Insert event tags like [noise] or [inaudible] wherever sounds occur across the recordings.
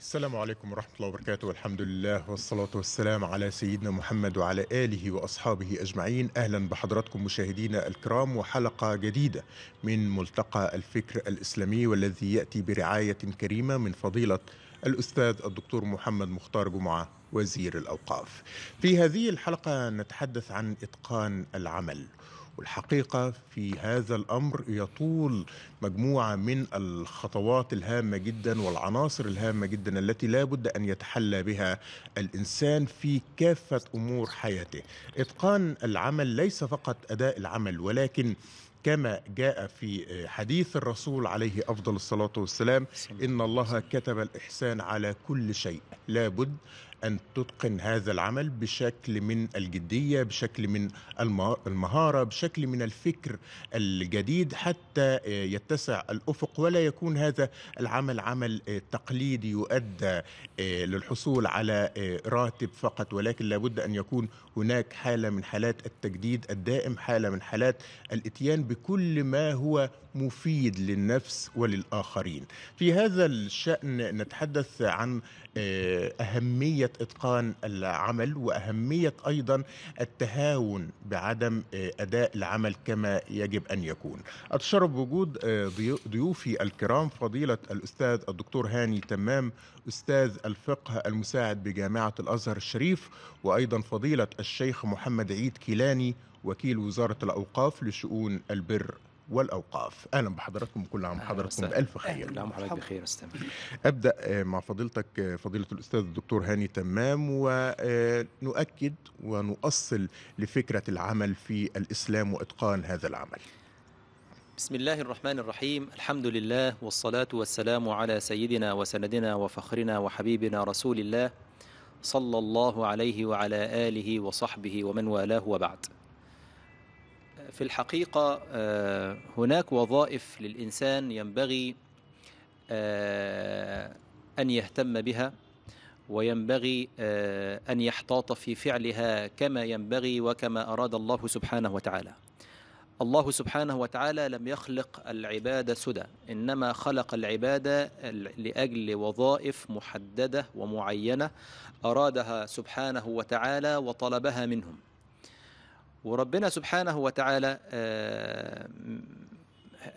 السلام عليكم ورحمة الله وبركاته والحمد لله والصلاة والسلام على سيدنا محمد وعلى آله وأصحابه أجمعين أهلا بحضراتكم مشاهدينا الكرام وحلقة جديدة من ملتقى الفكر الإسلامي والذي يأتي برعاية كريمة من فضيلة الأستاذ الدكتور محمد مختار جمعة وزير الأوقاف في هذه الحلقة نتحدث عن إتقان العمل والحقيقة في هذا الأمر يطول مجموعة من الخطوات الهامة جدا والعناصر الهامة جدا التي لا بد أن يتحلى بها الإنسان في كافة أمور حياته إتقان العمل ليس فقط أداء العمل ولكن كما جاء في حديث الرسول عليه افضل الصلاه والسلام ان الله كتب الاحسان على كل شيء لابد أن تتقن هذا العمل بشكل من الجدية بشكل من المهارة بشكل من الفكر الجديد حتى آه، يتسع الأفق ولا يكون هذا العمل عمل آه، تقليدي يؤدى آه، للحصول على راتب فقط ولكن لابد أن يكون هناك حالة من حالات التجديد الدائم حالة من حالات الاتيان بكل ما هو مفيد للنفس وللآخرين في هذا الشأن نتحدث عن آه، أهمية إتقان العمل وأهمية أيضا التهاون بعدم آه، أداء العمل كما يجب أن يكون أتشرف بوجود آه، ضيوفي الكرام فضيلة الأستاذ الدكتور هاني تمام أستاذ الفقه المساعد بجامعة الأزهر الشريف وأيضا فضيلة الشيخ محمد عيد كيلاني وكيل وزارة الأوقاف لشؤون البر والأوقاف أهلا بحضراتكم كل عام حضراتكم بألف خير كل عام بخير أستاذ أبدأ آه، مع فضيلتك آه، فضيلة الأستاذ الدكتور هاني تمام ونؤكد آه، ونؤصل لفكرة العمل في الإسلام وإتقان هذا العمل بسم الله الرحمن الرحيم الحمد لله والصلاة والسلام على سيدنا وسندنا وفخرنا وحبيبنا رسول الله صلى الله عليه وعلى آله وصحبه ومن والاه وبعد في الحقيقة آه، هناك وظائف للإنسان ينبغي آه، أن يهتم بها وينبغي آه، أن يحتاط في فعلها كما ينبغي وكما أراد الله سبحانه وتعالى الله سبحانه وتعالى لم يخلق العبادة سدى إنما خلق العبادة لأجل وظائف محددة ومعينة أرادها سبحانه وتعالى وطلبها منهم وربنا سبحانه وتعالى آه،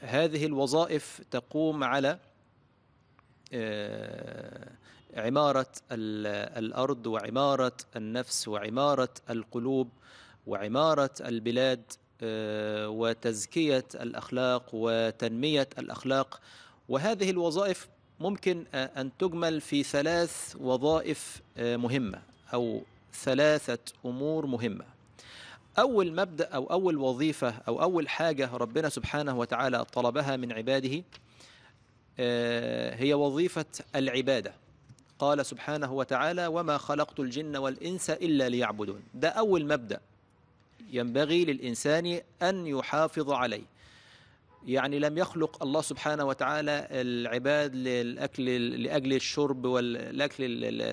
هذه الوظائف تقوم على آه، عمارة الأرض وعمارة النفس وعمارة القلوب وعمارة البلاد آه، وتزكية الأخلاق وتنمية الأخلاق وهذه الوظائف ممكن أن تجمل في ثلاث وظائف مهمة أو ثلاثة أمور مهمة أول مبدأ أو أول وظيفة أو أول حاجة ربنا سبحانه وتعالى طلبها من عباده آه، هي وظيفة العبادة قال سبحانه وتعالى وما خلقت الجن والإنس إلا ليعبدون ده أول مبدأ ينبغي للإنسان أن يحافظ عليه يعني لم يخلق الله سبحانه وتعالى العباد للأكل لأجل الشرب والأكل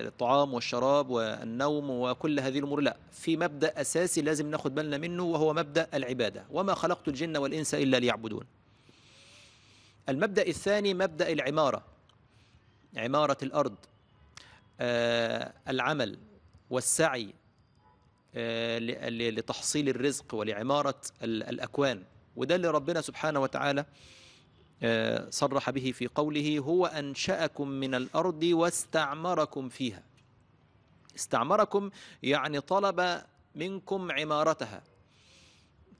الطعام والشراب والنوم وكل هذه الأمور لا في مبدأ أساسي لازم ناخد بالنا منه وهو مبدأ العبادة وما خلقت الجن والإنس إلا ليعبدون المبدأ الثاني مبدأ العمارة عمارة الأرض آه، العمل والسعي آه، لتحصيل الرزق ولعمارة الأكوان وده اللي ربنا سبحانه وتعالى آه، صرح به في قوله هو أنشأكم من الأرض واستعمركم فيها استعمركم يعني طلب منكم عمارتها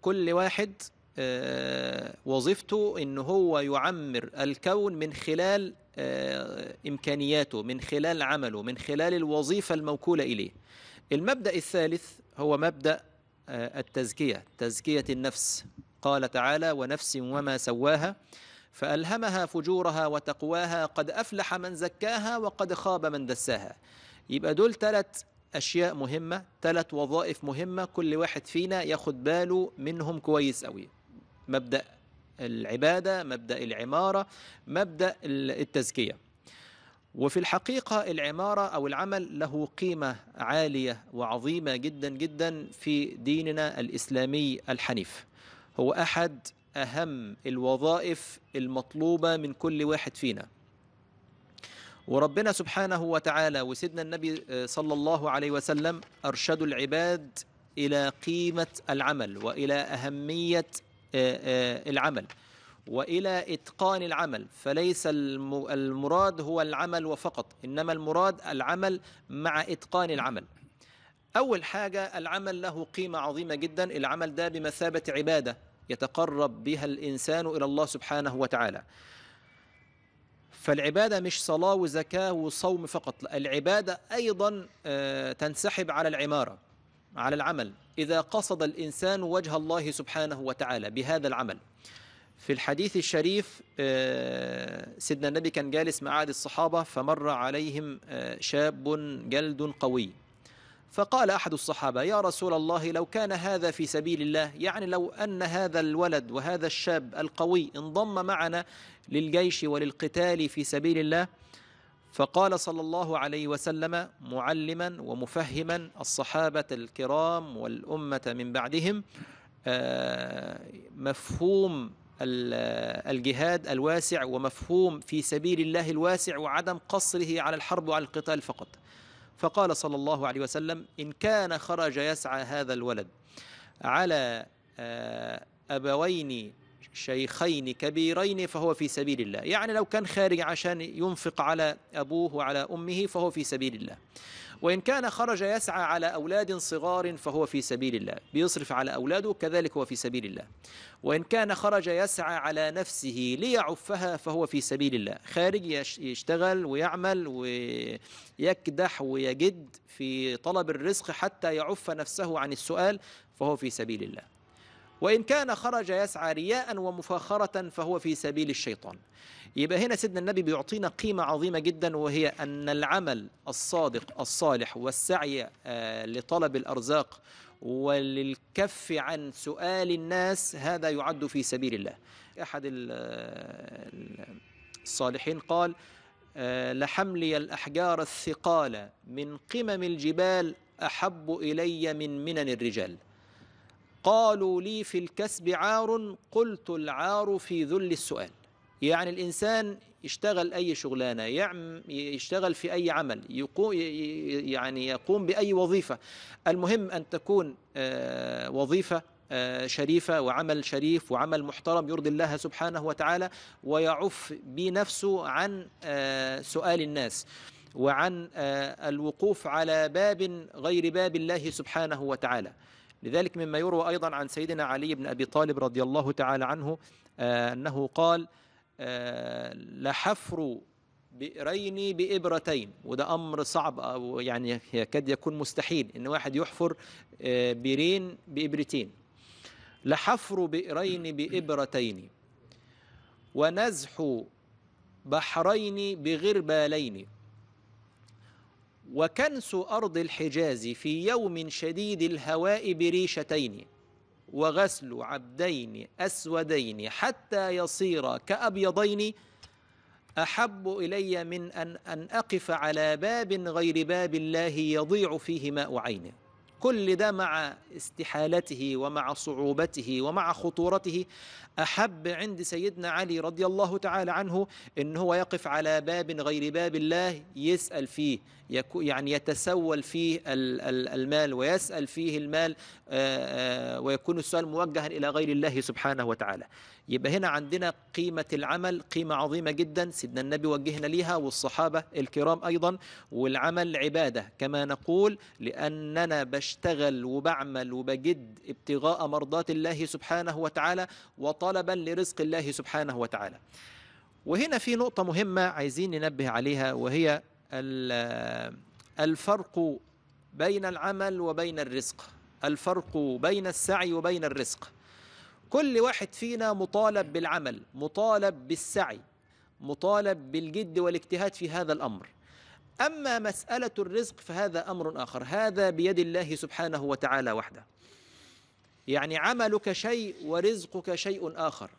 كل واحد آه، وظيفته ان هو يعمر الكون من خلال آه، امكانياته من خلال عمله من خلال الوظيفه الموكوله اليه المبدا الثالث هو مبدا التزكيه تزكيه النفس قال تعالى ونفس وما سواها فألهمها فجورها وتقواها قد أفلح من زكاها وقد خاب من دساها يبقى دول ثلاث أشياء مهمة ثلاث وظائف مهمة كل واحد فينا ياخد باله منهم كويس قوي مبدأ العبادة مبدأ العمارة مبدأ التزكية وفي الحقيقة العمارة أو العمل له قيمة عالية وعظيمة جدا جدا في ديننا الإسلامي الحنيف هو احد اهم الوظائف المطلوبه من كل واحد فينا وربنا سبحانه وتعالى وسيدنا النبي آه، صلى الله عليه وسلم ارشدوا العباد الى قيمه العمل والى اهميه آه، آه، العمل والى اتقان العمل فليس المراد هو العمل وفقط انما المراد العمل مع اتقان العمل اول حاجه العمل له قيمه عظيمه جدا العمل ده بمثابه عباده يتقرب بها الإنسان إلى الله سبحانه وتعالى فالعبادة مش صلاة وزكاة وصوم فقط العبادة أيضا آه، تنسحب على العمارة على العمل إذا قصد الإنسان وجه الله سبحانه وتعالى بهذا العمل في الحديث الشريف آه، سيدنا النبي كان جالس مع الصحابة فمر عليهم آه، شاب جلد قوي فقال أحد الصحابة يا رسول الله لو كان هذا في سبيل الله يعني لو أن هذا الولد وهذا الشاب القوي انضم معنا للجيش وللقتال في سبيل الله فقال صلى الله عليه وسلم معلما ومفهما الصحابة الكرام والأمة من بعدهم آه، مفهوم الجهاد الواسع ومفهوم في سبيل الله الواسع وعدم قصره على الحرب وعلى القتال فقط فقال صلى الله عليه وسلم إن كان خرج يسعى هذا الولد على آه، أبوين شيخين كبيرين فهو في سبيل الله يعني لو كان خارج عشان ينفق على أبوه وعلى أمه فهو في سبيل الله وإن كان خرج يسعى على أولاد صغار فهو في سبيل الله بيصرف على أولاده كذلك هو في سبيل الله وإن كان خرج يسعى على نفسه ليعفها فهو في سبيل الله خارج يشتغل ويعمل ويكدح ويجد في طلب الرزق حتى يعف نفسه عن السؤال فهو في سبيل الله وإن كان خرج يسعى رياء ومفاخرة فهو في سبيل الشيطان يبقى هنا سيدنا النبي بيعطينا قيمة عظيمة جدا وهي أن العمل الصادق الصالح والسعي آه، لطلب الأرزاق وللكف عن سؤال الناس هذا يعد في سبيل الله أحد آه، الصالحين قال آه، لحملي الأحجار الثقال من قمم الجبال أحب إلي من منن الرجال قالوا لي في الكسب عار قلت العار في ذل السؤال يعني الإنسان يشتغل أي شغلانة يشتغل في أي عمل يقوم يعني يقوم بأي وظيفة المهم أن تكون آه، وظيفة آه، شريفة وعمل شريف وعمل محترم يرضي الله سبحانه وتعالى ويعف بنفسه عن آه، سؤال الناس وعن الوقوف على باب غير باب الله سبحانه وتعالى لذلك مما يروى أيضا عن سيدنا علي بن أبي طالب رضي الله تعالى عنه آه، أنه قال آه، لحفر بئرين بإبرتين وده أمر صعب أو يعني يكاد يكون مستحيل إن واحد يحفر آه، بيرين بإبرتين لحفر بئرين بإبرتين ونزح بحرين بغربالين وكنس أرض الحجاز في يوم شديد الهواء بريشتين وغسل عبدين أسودين حتى يصير كأبيضين أحب إلي من أن, أن أقف على باب غير باب الله يضيع فيه ماء عينه كل ده مع استحالته ومع صعوبته ومع خطورته أحب عند سيدنا علي رضي الله تعالى عنه إن هو يقف على باب غير باب الله يسأل فيه يعني يتسول فيه المال ويسأل فيه المال ويكون السؤال موجها إلى غير الله سبحانه وتعالى يبقى هنا عندنا قيمة العمل قيمة عظيمة جدا سيدنا النبي وجهنا ليها والصحابة الكرام أيضا والعمل عبادة كما نقول لأننا بشر بشتغل وبعمل وبجد ابتغاء مرضات الله سبحانه وتعالى وطلبا لرزق الله سبحانه وتعالى وهنا في نقطة مهمة عايزين ننبه عليها وهي الفرق بين العمل وبين الرزق الفرق بين السعي وبين الرزق كل واحد فينا مطالب بالعمل مطالب بالسعي مطالب بالجد والاجتهاد في هذا الأمر أما مسألة الرزق فهذا أمر آخر هذا بيد الله سبحانه وتعالى وحده يعني عملك شيء ورزقك شيء آخر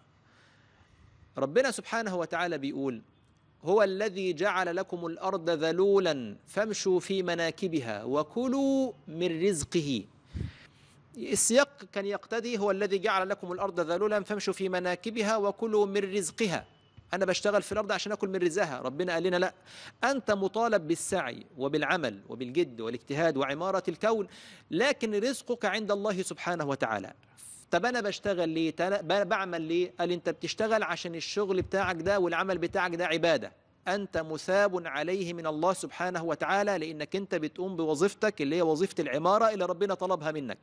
ربنا سبحانه وتعالى بيقول هو الذي جعل لكم الأرض ذلولا فامشوا في مناكبها وكلوا من رزقه السياق كان يقتدي هو الذي جعل لكم الأرض ذلولا فامشوا في مناكبها وكلوا من رزقها أنا بشتغل في الأرض عشان أكل من رزقها ربنا قال لنا لا أنت مطالب بالسعي وبالعمل وبالجد والاجتهاد وعمارة الكون لكن رزقك عند الله سبحانه وتعالى طب انا بشتغل ليه بعمل ليه قال انت بتشتغل عشان الشغل بتاعك ده والعمل بتاعك ده عباده انت مثاب عليه من الله سبحانه وتعالى لانك انت بتقوم بوظيفتك اللي هي وظيفه العماره اللي ربنا طلبها منك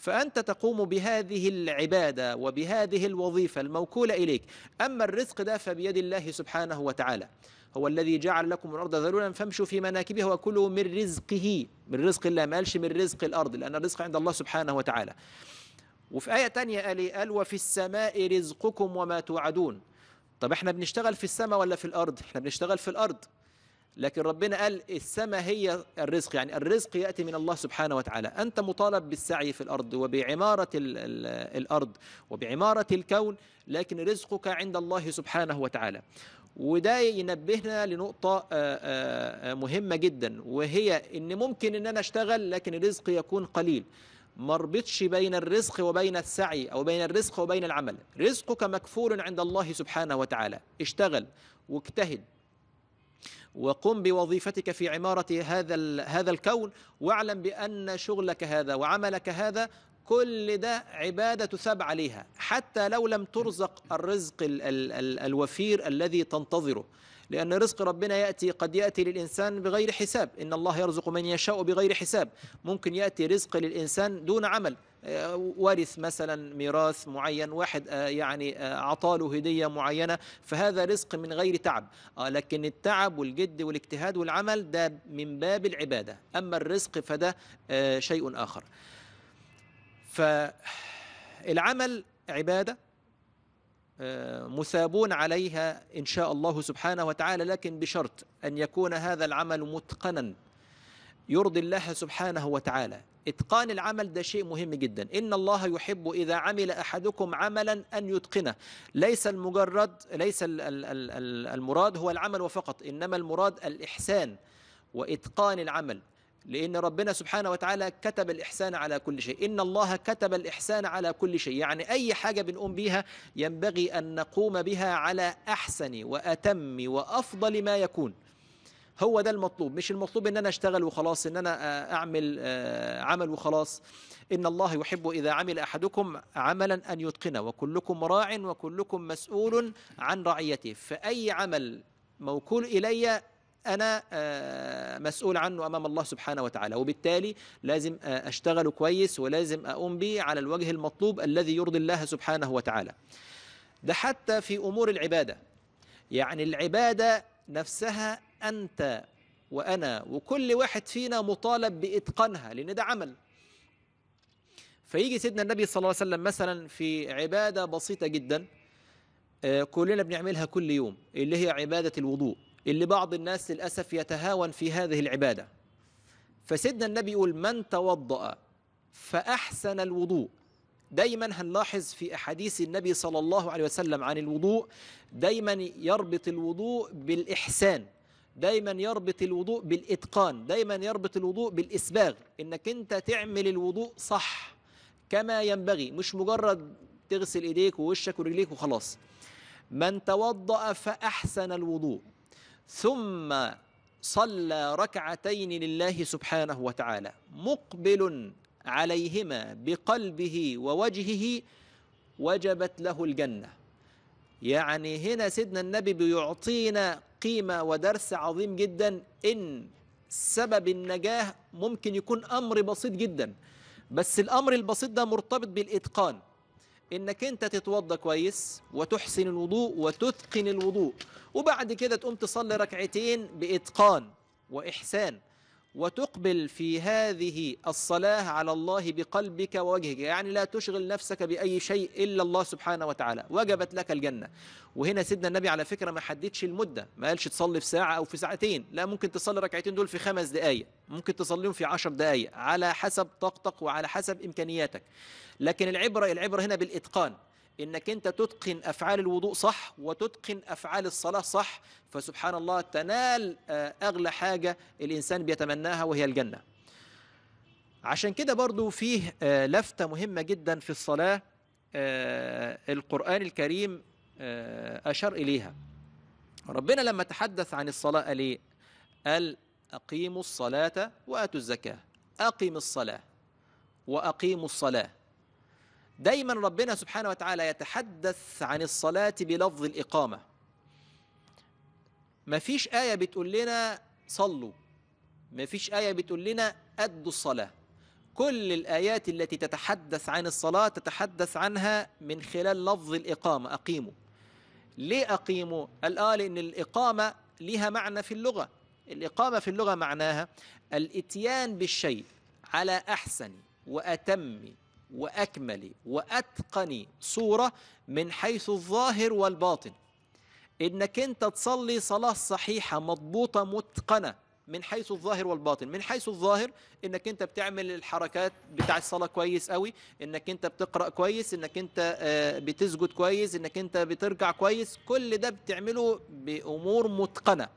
فأنت تقوم بهذه العبادة وبهذه الوظيفة الموكولة إليك أما الرزق ده فبيد الله سبحانه وتعالى هو الذي جعل لكم الأرض ذلولا فامشوا في مناكبها وكلوا من رزقه من رزق الله ما قالش من رزق الأرض لأن الرزق عند الله سبحانه وتعالى وفي آية تانية قال قال وفي السماء رزقكم وما توعدون طب احنا بنشتغل في السماء ولا في الأرض احنا بنشتغل في الأرض لكن ربنا قال السماء هي الرزق يعني الرزق يأتي من الله سبحانه وتعالى أنت مطالب بالسعي في الأرض وبعمارة الأرض وبعمارة الكون لكن رزقك عند الله سبحانه وتعالى وده ينبهنا لنقطة آه، آه، مهمة جدا وهي إن ممكن إن أنا أشتغل لكن الرزق يكون قليل ما اربطش بين الرزق وبين السعي أو بين الرزق وبين العمل رزقك مكفول عند الله سبحانه وتعالى اشتغل واجتهد وقم بوظيفتك في عمارة هذا هذا الكون واعلم بأن شغلك هذا وعملك هذا كل ده عبادة تثاب عليها حتى لو لم ترزق الرزق الـ الـ الـ الوفير الذي تنتظره لأن رزق ربنا يأتي قد يأتي للإنسان بغير حساب إن الله يرزق من يشاء بغير حساب ممكن يأتي رزق للإنسان دون عمل آه، ورث مثلا ميراث معين واحد آه، يعني آه، عطاله هدية معينة فهذا رزق من غير تعب لكن التعب والجد والاجتهاد والعمل ده من باب العبادة أما الرزق فده شيء آخر فالعمل عبادة مثابون عليها إن شاء الله سبحانه وتعالى لكن بشرط أن يكون هذا العمل متقنا يرضي الله سبحانه وتعالى إتقان العمل ده شيء مهم جدا إن الله يحب إذا عمل أحدكم عملا أن يتقنه ليس المجرد ليس المراد هو العمل وفقط إنما المراد الإحسان وإتقان العمل لأن ربنا سبحانه وتعالى كتب الإحسان على كل شيء إن الله كتب الإحسان على كل شيء يعني أي حاجة بنقوم بها ينبغي أن نقوم بها على أحسن وأتم وأفضل ما يكون هو ده المطلوب مش المطلوب ان انا اشتغل وخلاص ان انا آه، اعمل آه، عمل وخلاص ان الله يحب اذا عمل احدكم عملا ان يتقنه وكلكم راع وكلكم مسؤول عن رعيته فاي عمل موكول الي انا آه، مسؤول عنه امام الله سبحانه وتعالى وبالتالي لازم اشتغل كويس ولازم اقوم به على الوجه المطلوب الذي يرضي الله سبحانه وتعالى ده حتى في امور العباده يعني العباده نفسها أنت وأنا وكل واحد فينا مطالب بإتقانها لأن ده عمل فيجي سيدنا النبي صلى الله عليه وسلم مثلا في عبادة بسيطة جدا آه، كلنا بنعملها كل يوم اللي هي عبادة الوضوء اللي بعض الناس للأسف يتهاون في هذه العبادة فسيدنا النبي يقول من توضأ فأحسن الوضوء دايما هنلاحظ في أحاديث النبي صلى الله عليه وسلم عن الوضوء دايما يربط الوضوء بالإحسان دايما يربط الوضوء بالإتقان دايما يربط الوضوء بالإسباغ إنك أنت تعمل الوضوء صح كما ينبغي مش مجرد تغسل إيديك ووشك ورجليك وخلاص من توضأ فأحسن الوضوء ثم صلى ركعتين لله سبحانه وتعالى مقبل عليهما بقلبه ووجهه وجبت له الجنة يعني هنا سيدنا النبي بيعطينا قيمة ودرس عظيم جدا إن سبب النجاح ممكن يكون أمر بسيط جدا بس الأمر البسيط ده مرتبط بالإتقان إنك أنت تتوضى كويس وتحسن الوضوء وتتقن الوضوء وبعد كده تقوم تصلي ركعتين بإتقان وإحسان وتقبل في هذه الصلاة على الله بقلبك ووجهك يعني لا تشغل نفسك بأي شيء إلا الله سبحانه وتعالى وجبت لك الجنة وهنا سيدنا النبي على فكرة ما حددش المدة ما قالش تصلي في ساعة أو في ساعتين لا ممكن تصلي ركعتين دول في خمس دقايق ممكن تصليهم في عشر دقايق على حسب طاقتك وعلى حسب إمكانياتك لكن العبرة العبرة هنا بالإتقان انك انت تتقن افعال الوضوء صح وتتقن افعال الصلاه صح فسبحان الله تنال آه، اغلى حاجه الانسان بيتمناها وهي الجنه عشان كده برضو فيه آه، لفتة مهمة جدا في الصلاة آه، القرآن الكريم أشار إليها ربنا لما تحدث عن الصلاة قال إيه؟ قال أقيموا الصلاة وآتوا الزكاة أقم الصلاة وأقيموا الصلاة دايما ربنا سبحانه وتعالى يتحدث عن الصلاة بلفظ الإقامة مفيش آية بتقول لنا صلوا مفيش آية بتقول لنا أدوا الصلاة كل الآيات التي تتحدث عن الصلاة تتحدث عنها من خلال لفظ الإقامة أقيموا ليه أقيموا؟ قال آه لأن الإقامة لها معنى في اللغة الإقامة في اللغة معناها الإتيان بالشيء على أحسن وأتم وأكمل وأتقن صورة من حيث الظاهر والباطن إنك أنت تصلي صلاة صحيحة مضبوطة متقنة من حيث الظاهر والباطن من حيث الظاهر انك انت بتعمل الحركات بتاع الصلاه كويس قوي انك انت بتقرا كويس انك انت آه، بتسجد كويس انك انت بترجع كويس كل ده بتعمله بامور متقنه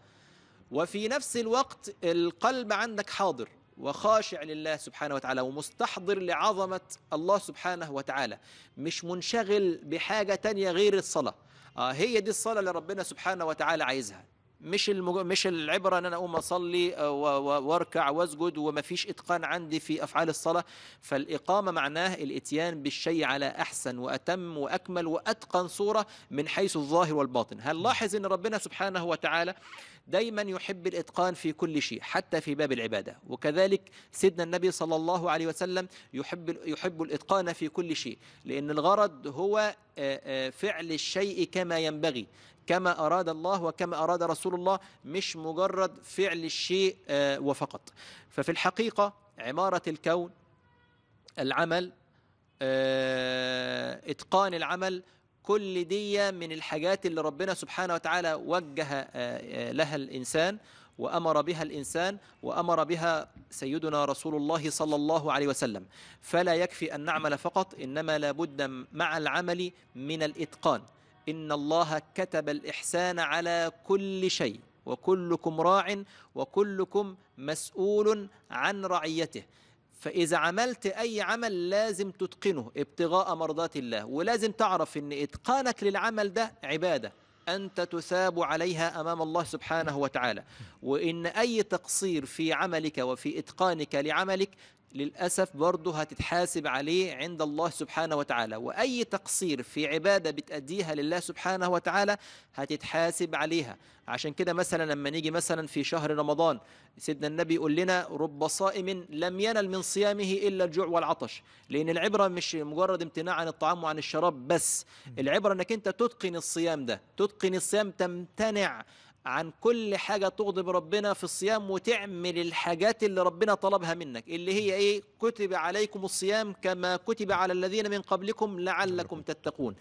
وفي نفس الوقت القلب عندك حاضر وخاشع لله سبحانه وتعالى ومستحضر لعظمة الله سبحانه وتعالى مش منشغل بحاجة تانية غير الصلاة آه هي دي الصلاة اللي ربنا سبحانه وتعالى عايزها مش المج... مش العبره ان انا اقوم اصلي آه، واركع واسجد وما فيش اتقان عندي في افعال الصلاه فالاقامه معناه الاتيان بالشيء على احسن واتم واكمل واتقن صوره من حيث الظاهر والباطن هنلاحظ ان ربنا سبحانه وتعالى دايما يحب الاتقان في كل شيء حتى في باب العباده وكذلك سيدنا النبي صلى الله عليه وسلم يحب يحب الاتقان في كل شيء لان الغرض هو آه، آه، فعل الشيء كما ينبغي كما أراد الله وكما أراد رسول الله مش مجرد فعل الشيء آه، وفقط ففي الحقيقة عمارة الكون العمل آه، إتقان العمل كل دية من الحاجات اللي ربنا سبحانه وتعالى وجه آه، لها الإنسان وأمر بها الإنسان وأمر بها سيدنا رسول الله صلى الله عليه وسلم فلا يكفي أن نعمل فقط إنما لابد مع العمل من الإتقان إن الله كتب الإحسان على كل شيء وكلكم راع وكلكم مسؤول عن رعيته فإذا عملت أي عمل لازم تتقنه ابتغاء مرضات الله ولازم تعرف أن إتقانك للعمل ده عبادة أنت تثاب عليها أمام الله سبحانه وتعالى وإن أي تقصير في عملك وفي إتقانك لعملك للأسف برضه هتتحاسب عليه عند الله سبحانه وتعالى وأي تقصير في عبادة بتأديها لله سبحانه وتعالى هتتحاسب عليها عشان كده مثلا لما نيجي مثلا في شهر رمضان سيدنا النبي يقول لنا رب صائم لم ينل من صيامه إلا الجوع والعطش لأن العبرة مش مجرد امتناع عن الطعام وعن الشراب بس العبرة أنك أنت تتقن الصيام ده تتقن الصيام تمتنع عن كل حاجة تغضب ربنا في الصيام وتعمل الحاجات اللي ربنا طلبها منك اللي هي إيه كتب عليكم الصيام كما كتب على الذين من قبلكم لعلكم تتقون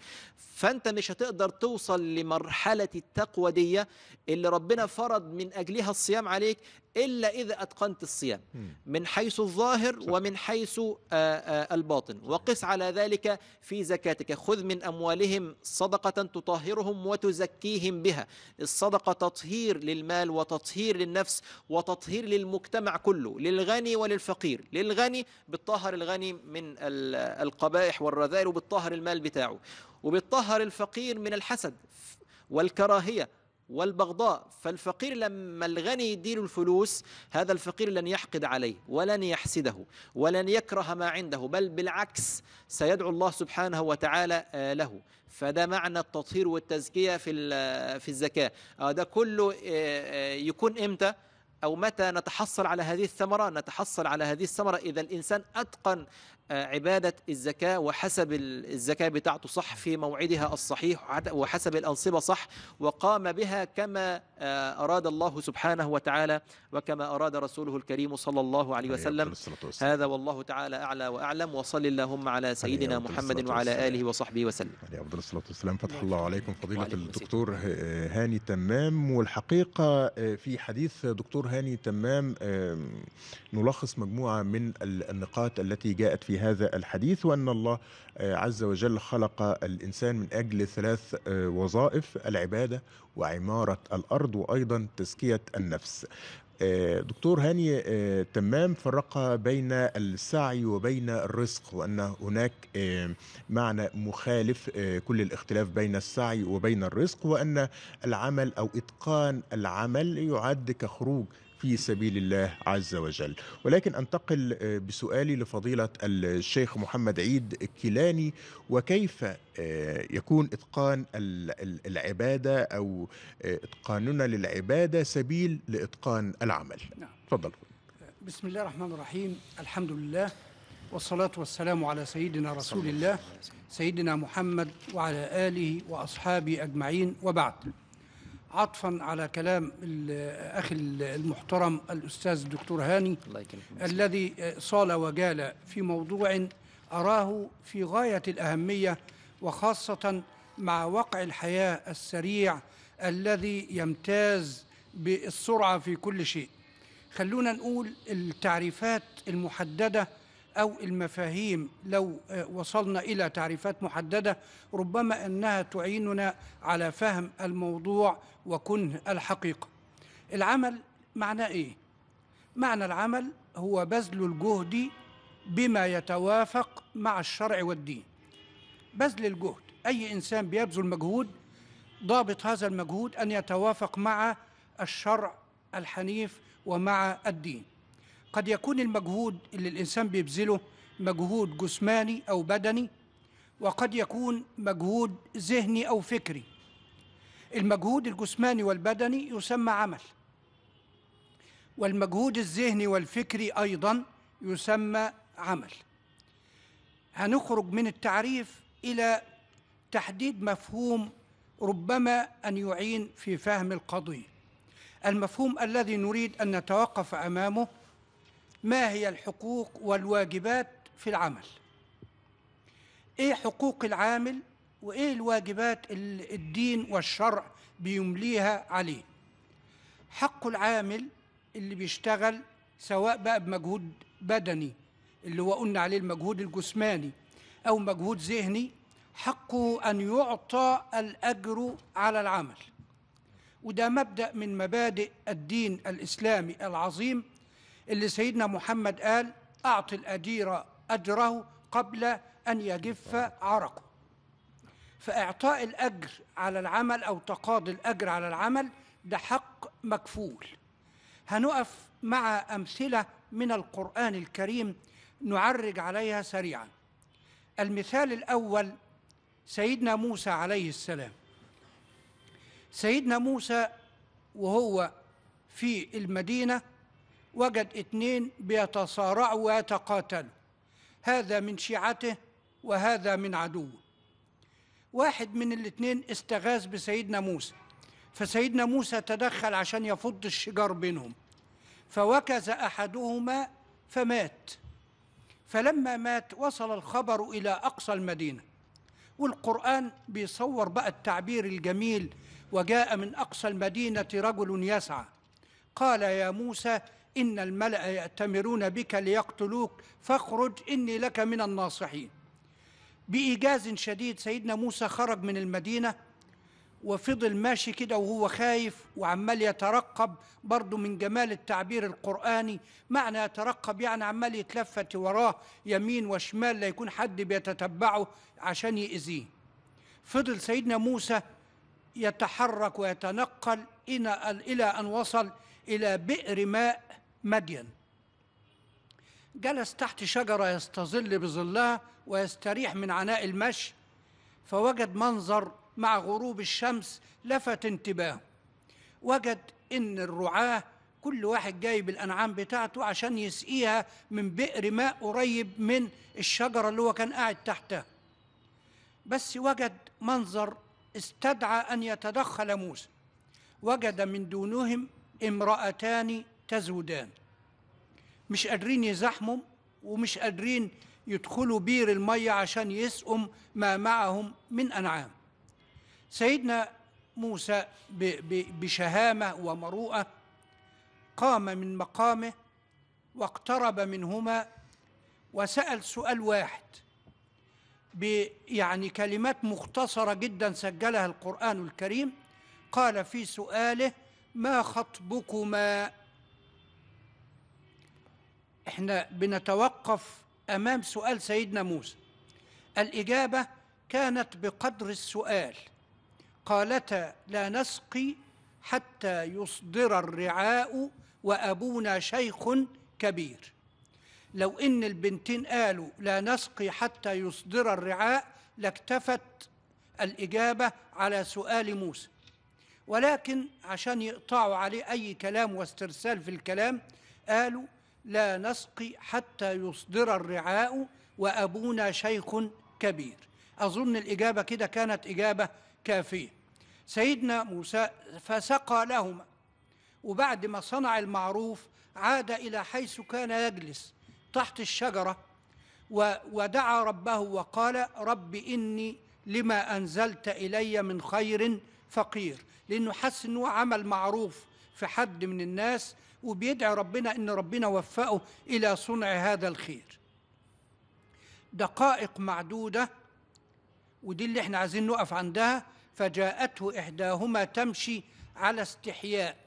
فأنت مش هتقدر توصل لمرحلة التقوى دي اللي ربنا فرض من أجلها الصيام عليك إلا إذا أتقنت الصيام من حيث الظاهر ومن حيث آه، آه، الباطن وقس على ذلك في زكاتك خذ من أموالهم صدقة تطهرهم وتزكيهم بها الصدقة تطهير للمال وتطهير للنفس وتطهير للمجتمع كله للغني وللفقير للغني بتطهر الغني من القبائح والرذائل وبتطهر المال بتاعه وبتطهر الفقير من الحسد والكراهيه والبغضاء فالفقير لما الغني يديله الفلوس هذا الفقير لن يحقد عليه ولن يحسده ولن يكره ما عنده بل بالعكس سيدعو الله سبحانه وتعالى آه، له فده معنى التطهير والتزكية في آه، في الزكاة آه، ده كله يكون إمتى أو متى نتحصل على هذه الثمرة نتحصل على هذه الثمرة إذا الإنسان أتقن عبادة الزكاة وحسب الزكاة بتاعته صح في موعدها الصحيح وحسب الأنصبة صح وقام بها كما آه، أراد الله سبحانه وتعالى وكما أراد رسوله الكريم صلى الله عليه وسلم هذا والله تعالى أعلى وأعلم وصل اللهم على سيدنا محمد وعلى آله وصحبه وسلم عليه أفضل الصلاة والسلام فتح الله عليكم فضيلة الدكتور آه، هاني تمام والحقيقة آه، في حديث دكتور هاني تمام نلخص مجموعة من النقاط التي جاءت فيها هذا الحديث وأن الله آه، عز وجل خلق الإنسان من أجل ثلاث آه، وظائف العبادة وعمارة الأرض وأيضا تزكية النفس آه، دكتور هاني تمام فرق بين السعي وبين الرزق وان هناك معنى مخالف كل الاختلاف بين السعي وبين الرزق وان العمل او اتقان العمل يعد كخروج في سبيل الله عز وجل ولكن أنتقل آه، بسؤالي لفضيلة الشيخ محمد عيد كيلاني وكيف آه، يكون إتقان العبادة أو آه، إتقاننا للعبادة سبيل لإتقان العمل نعم. تفضل بسم الله الرحمن الرحيم الحمد لله والصلاة والسلام على سيدنا رسول الله سيدنا محمد وعلى آله وأصحابه أجمعين وبعد عطفا على كلام الاخ المحترم الاستاذ الدكتور هاني الذي صال وجال في موضوع اراه في غايه الاهميه وخاصه مع وقع الحياه السريع الذي يمتاز بالسرعه في كل شيء خلونا نقول التعريفات المحدده أو المفاهيم لو آه، وصلنا إلى تعريفات محددة ربما أنها تعيننا على فهم الموضوع وكنه الحقيقة العمل معناه إيه؟ معنى العمل هو بذل الجهد بما يتوافق مع الشرع والدين بذل الجهد أي إنسان بيبذل مجهود ضابط هذا المجهود أن يتوافق مع الشرع الحنيف ومع الدين قد يكون المجهود اللي الإنسان بيبذله مجهود جسماني أو بدني وقد يكون مجهود ذهني أو فكري المجهود الجسماني والبدني يسمى عمل والمجهود الذهني والفكري أيضا يسمى عمل هنخرج من التعريف إلى تحديد مفهوم ربما أن يعين في فهم القضية المفهوم الذي نريد أن نتوقف أمامه ما هي الحقوق والواجبات في العمل ايه حقوق العامل وايه الواجبات اللي الدين والشرع بيمليها عليه حق العامل اللي بيشتغل سواء بقى بمجهود بدني اللي هو قلنا عليه المجهود الجسماني او مجهود ذهني حقه ان يعطى الاجر على العمل وده مبدا من مبادئ الدين الاسلامي العظيم اللي سيدنا محمد قال أعطي الأدير أجره قبل أن يجف عرقه فإعطاء الأجر على العمل أو تقاضي الأجر على العمل ده حق مكفول هنقف مع أمثلة من القرآن الكريم نعرج عليها سريعا المثال الأول سيدنا موسى عليه السلام سيدنا موسى وهو في المدينة وجد اتنين بيتصارعوا ويتقاتلوا هذا من شيعته وهذا من عدوه واحد من الاتنين استغاث بسيدنا موسى فسيدنا موسى تدخل عشان يفض الشجار بينهم فوكز احدهما فمات فلما مات وصل الخبر الى اقصى المدينه والقران بيصور بقى التعبير الجميل وجاء من اقصى المدينه رجل يسعى قال يا موسى إن الملأ يأتمرون بك ليقتلوك فاخرج إني لك من الناصحين بإيجاز شديد سيدنا موسى خرج من المدينة وفضل ماشي كده وهو خايف وعمال يترقب برضه من جمال التعبير القرآني معنى يترقب يعني عمال يتلفت وراه يمين وشمال لا يكون حد بيتتبعه عشان يأذيه فضل سيدنا موسى يتحرك ويتنقل إلى أن وصل إلى بئر ماء مدين جلس تحت شجرة يستظل بظلها ويستريح من عناء المشي فوجد منظر مع غروب الشمس لفت انتباهه وجد إن الرعاة كل واحد جايب الأنعام بتاعته عشان يسقيها من بئر ماء قريب من الشجرة اللي هو كان قاعد تحتها بس وجد منظر استدعى أن يتدخل موسى وجد من دونهم امرأتان تزودان مش قادرين يزاحموا ومش قادرين يدخلوا بير المية عشان يسقم ما معهم من أنعام سيدنا موسى بشهامة ومروءة قام من مقامه واقترب منهما وسأل سؤال واحد يعني كلمات مختصرة جدا سجلها القرآن الكريم قال في سؤاله ما خطبكما احنا بنتوقف امام سؤال سيدنا موسى الاجابه كانت بقدر السؤال قالتا لا نسقي حتى يصدر الرعاء وابونا شيخ كبير لو ان البنتين قالوا لا نسقي حتى يصدر الرعاء لاكتفت الاجابه على سؤال موسى ولكن عشان يقطعوا عليه اي كلام واسترسال في الكلام قالوا لا نسقي حتى يصدر الرعاء وأبونا شيخ كبير أظن الإجابة كده كانت إجابة كافية سيدنا موسى فسقى لهما وبعد ما صنع المعروف عاد إلى حيث كان يجلس تحت الشجرة ودعا ربه وقال رب إني لما أنزلت إلي من خير فقير لأنه حس أنه عمل معروف في حد من الناس وبيدعي ربنا ان ربنا وفقه الى صنع هذا الخير دقائق معدوده ودي اللي احنا عايزين نقف عندها فجاءته احداهما تمشي على استحياء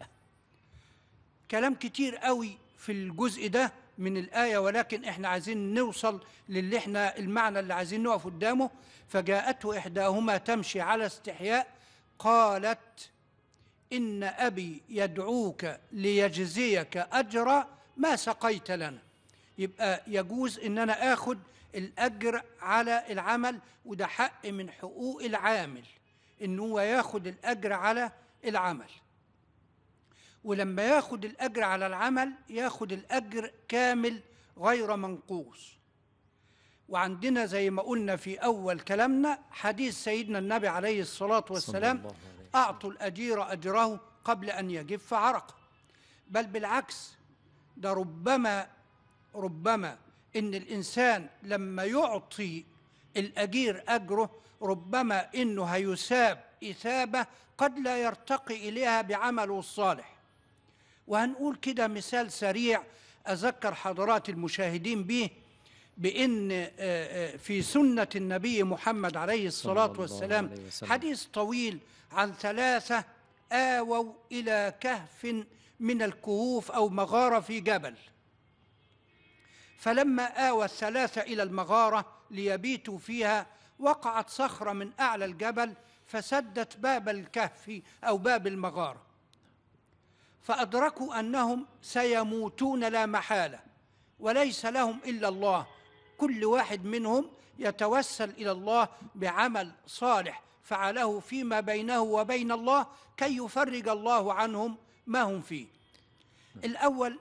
كلام كتير قوي في الجزء ده من الآية ولكن احنا عايزين نوصل للي احنا المعنى اللي عايزين نقف قدامه فجاءته إحداهما تمشي على استحياء قالت إن أبي يدعوك ليجزيك أجر ما سقيت لنا يبقى يجوز إن أنا آخد الأجر على العمل وده حق من حقوق العامل إن هو ياخد الأجر على العمل ولما ياخد الأجر على العمل ياخد الأجر كامل غير منقوص وعندنا زي ما قلنا في أول كلامنا حديث سيدنا النبي عليه الصلاة والسلام أعطوا الأجير أجره قبل أن يجف عرقه بل بالعكس ده ربما ربما إن الإنسان لما يعطي الأجير أجره ربما إنه هيثاب إثابة قد لا يرتقي إليها بعمله الصالح وهنقول كده مثال سريع أذكر حضرات المشاهدين به بأن آه، آه، في سنة النبي محمد عليه الصلاة والسلام حديث طويل عن ثلاثة آووا إلى كهف من الكهوف أو مغارة في جبل فلما آوى الثلاثة إلى المغارة ليبيتوا فيها وقعت صخرة من أعلى الجبل فسدت باب الكهف أو باب المغارة فأدركوا أنهم سيموتون لا محالة وليس لهم إلا الله كل واحد منهم يتوسل إلى الله بعمل صالح فعله فيما بينه وبين الله كي يفرج الله عنهم ما هم فيه الأول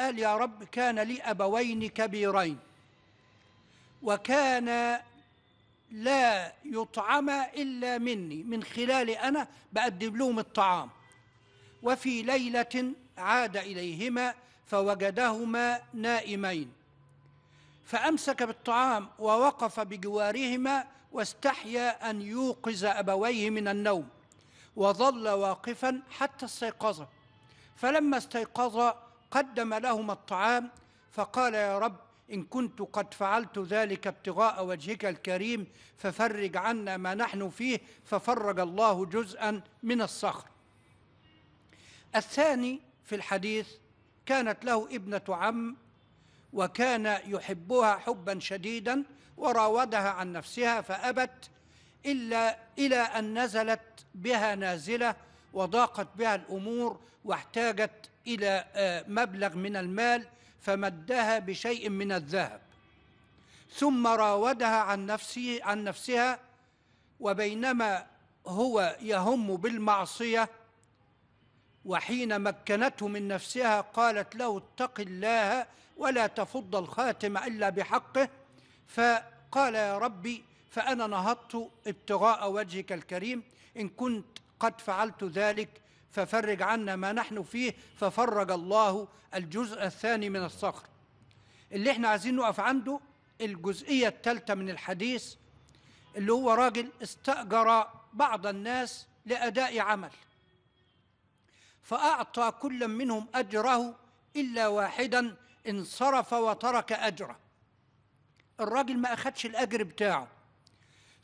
قال يا رب كان لي أبوين كبيرين وكان لا يطعم إلا مني من خلال أنا بقدم لهم الطعام وفي ليلة عاد إليهما فوجدهما نائمين فأمسك بالطعام ووقف بجوارهما واستحيا أن يوقظ أبويه من النوم وظل واقفا حتى استيقظا فلما استيقظا قدم لهما الطعام فقال يا رب إن كنت قد فعلت ذلك ابتغاء وجهك الكريم ففرج عنا ما نحن فيه ففرج الله جزءا من الصخر الثاني في الحديث كانت له ابنة عم وكان يحبها حبا شديدا وراودها عن نفسها فأبت إلا إلى أن نزلت بها نازلة وضاقت بها الأمور واحتاجت إلى آه، مبلغ من المال فمدها بشيء من الذهب ثم راودها عن نفسه عن نفسها وبينما هو يهم بالمعصية وحين مكنته من نفسها قالت له اتق الله ولا تفض الخاتم الا بحقه فقال يا ربي فانا نهضت ابتغاء وجهك الكريم ان كنت قد فعلت ذلك ففرج عنا ما نحن فيه ففرج الله الجزء الثاني من الصخر اللي احنا عايزين نقف عنده الجزئيه الثالثه من الحديث اللي هو راجل استاجر بعض الناس لاداء عمل فاعطى كل منهم اجره الا واحدا انصرف وترك أجره الراجل ما أخدش الأجر بتاعه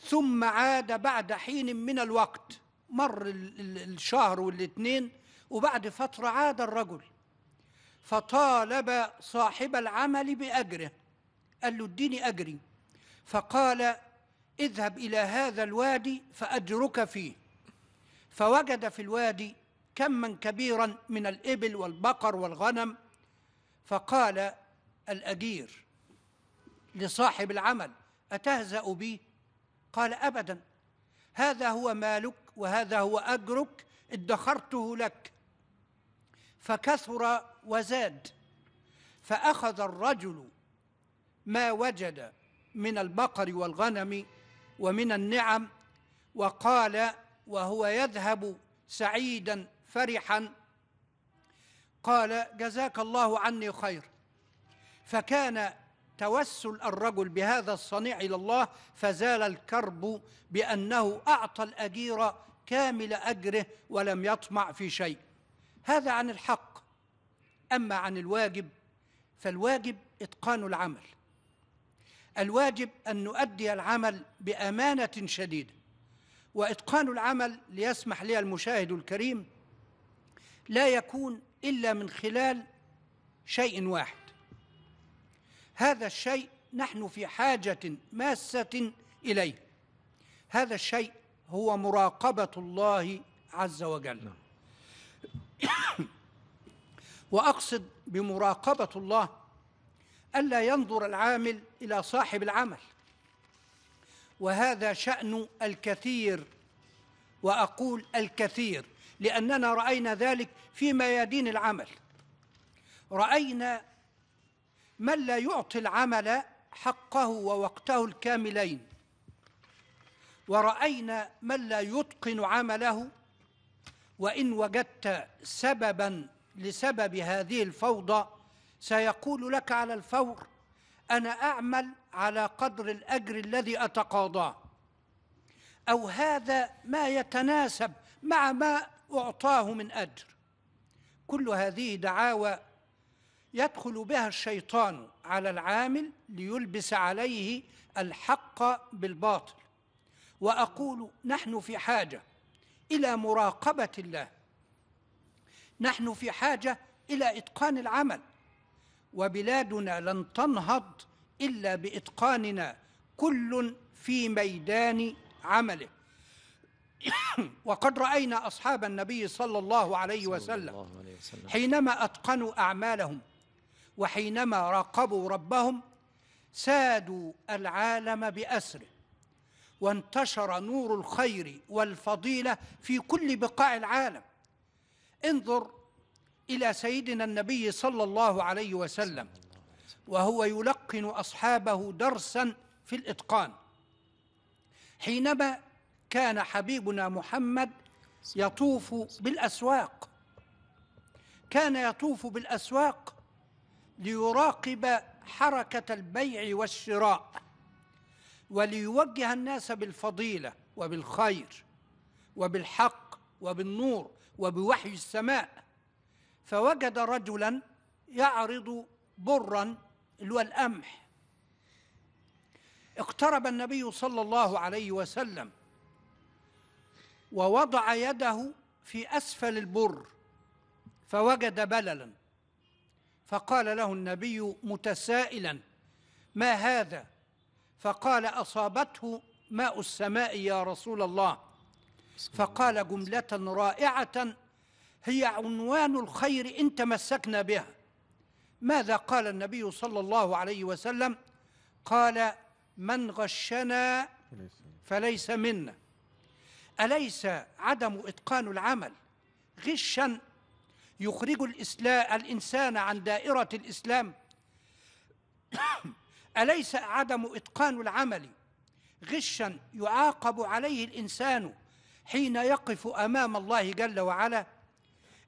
ثم عاد بعد حين من الوقت مر الشهر والاثنين وبعد فترة عاد الرجل فطالب صاحب العمل بأجره قال له اديني أجري فقال اذهب إلى هذا الوادي فأجرك فيه فوجد في الوادي كما كبيرا من الإبل والبقر والغنم فقال الأجير لصاحب العمل أتهزأ بي؟ قال أبدا هذا هو مالك وهذا هو أجرك ادخرته لك فكثر وزاد فأخذ الرجل ما وجد من البقر والغنم ومن النعم وقال وهو يذهب سعيدا فرحا قال جزاك الله عني خير فكان توسل الرجل بهذا الصنيع الى الله فزال الكرب بانه اعطى الاجير كامل اجره ولم يطمع في شيء هذا عن الحق اما عن الواجب فالواجب اتقان العمل الواجب ان نؤدي العمل بامانه شديده واتقان العمل ليسمح لي المشاهد الكريم لا يكون الا من خلال شيء واحد هذا الشيء نحن في حاجه ماسه اليه هذا الشيء هو مراقبه الله عز وجل نعم. [coughs] واقصد بمراقبه الله الا ينظر العامل الى صاحب العمل وهذا شان الكثير واقول الكثير لأننا رأينا ذلك في ميادين العمل رأينا من لا يعطي العمل حقه ووقته الكاملين ورأينا من لا يتقن عمله وإن وجدت سببا لسبب هذه الفوضى سيقول لك على الفور أنا أعمل على قدر الأجر الذي أتقاضاه أو هذا ما يتناسب مع ما أعطاه من أجر كل هذه دعاوى يدخل بها الشيطان على العامل ليلبس عليه الحق بالباطل واقول نحن في حاجه الى مراقبه الله نحن في حاجه الى اتقان العمل وبلادنا لن تنهض الا باتقاننا كل في ميدان عمله وقد راينا اصحاب النبي صلى الله عليه وسلم حينما اتقنوا اعمالهم وحينما راقبوا ربهم سادوا العالم باسره وانتشر نور الخير والفضيله في كل بقاع العالم انظر الى سيدنا النبي صلى الله عليه وسلم وهو يلقن اصحابه درسا في الاتقان حينما كان حبيبنا محمد يطوف بالاسواق كان يطوف بالاسواق ليراقب حركه البيع والشراء وليوجه الناس بالفضيله وبالخير وبالحق وبالنور وبوحي السماء فوجد رجلا يعرض برا اللي هو القمح اقترب النبي صلى الله عليه وسلم ووضع يده في أسفل البر فوجد بللا فقال له النبي متسائلا ما هذا فقال أصابته ماء السماء يا رسول الله فقال جملة رائعة هي عنوان الخير إن تمسكنا بها ماذا قال النبي صلى الله عليه وسلم قال من غشنا فليس منا أليس عدم إتقان العمل غشا يخرج الإسلام الإنسان عن دائرة الإسلام [coughs] أليس عدم إتقان العمل غشا يعاقب عليه الإنسان حين يقف أمام الله جل وعلا